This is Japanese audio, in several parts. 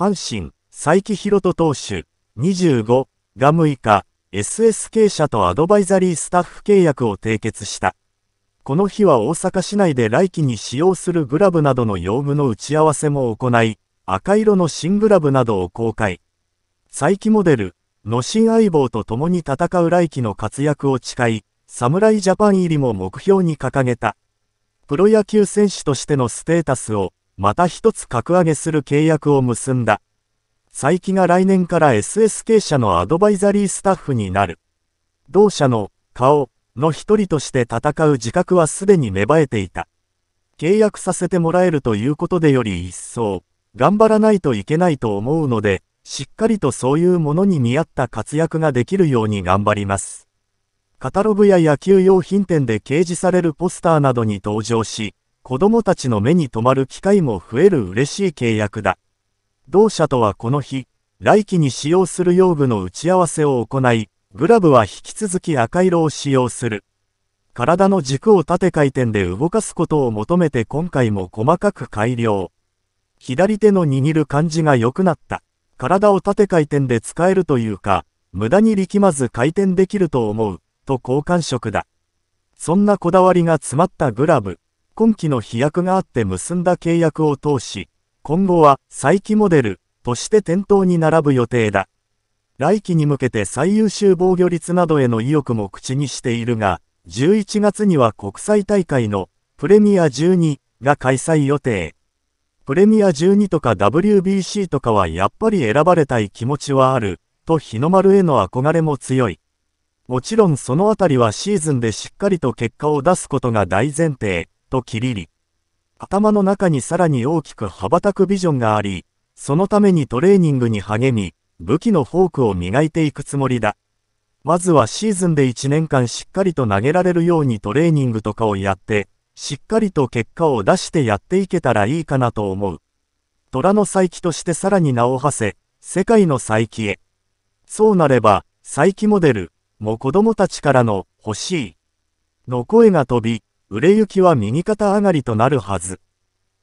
阪神、佐伯博人投手、25が6日、SSK 社とアドバイザリースタッフ契約を締結した。この日は大阪市内で来季に使用するグラブなどの用具の打ち合わせも行い、赤色の新グラブなどを公開。佐伯モデル、の新相棒と共に戦う来季の活躍を誓い、侍ジャパン入りも目標に掲げた。プロ野球選手としてのステータスをまた一つ格上げする契約を結んだ。佐伯が来年から SSK 社のアドバイザリースタッフになる。同社の顔の一人として戦う自覚はすでに芽生えていた。契約させてもらえるということでより一層、頑張らないといけないと思うので、しっかりとそういうものに見合った活躍ができるように頑張ります。カタログや野球用品店で掲示されるポスターなどに登場し、子供たちの目に留まる機会も増える嬉しい契約だ。同社とはこの日、来期に使用する用具の打ち合わせを行い、グラブは引き続き赤色を使用する。体の軸を縦回転で動かすことを求めて今回も細かく改良。左手の握る感じが良くなった。体を縦回転で使えるというか、無駄に力まず回転できると思う、と好感触だ。そんなこだわりが詰まったグラブ。今期の飛躍があって結んだ契約を通し、今後は再起モデルとして店頭に並ぶ予定だ。来期に向けて最優秀防御率などへの意欲も口にしているが、11月には国際大会のプレミア12が開催予定。プレミア12とか WBC とかはやっぱり選ばれたい気持ちはある、と日の丸への憧れも強い。もちろんそのあたりはシーズンでしっかりと結果を出すことが大前提。とキリリ。頭の中にさらに大きく羽ばたくビジョンがあり、そのためにトレーニングに励み、武器のフォークを磨いていくつもりだ。まずはシーズンで1年間しっかりと投げられるようにトレーニングとかをやって、しっかりと結果を出してやっていけたらいいかなと思う。虎の再起としてさらに名を馳せ、世界の再起へ。そうなれば、再起モデル、も子供たちからの、欲しい、の声が飛び、売れ行きは右肩上がりとなるはず。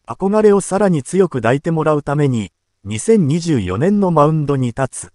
憧れをさらに強く抱いてもらうために、2024年のマウンドに立つ。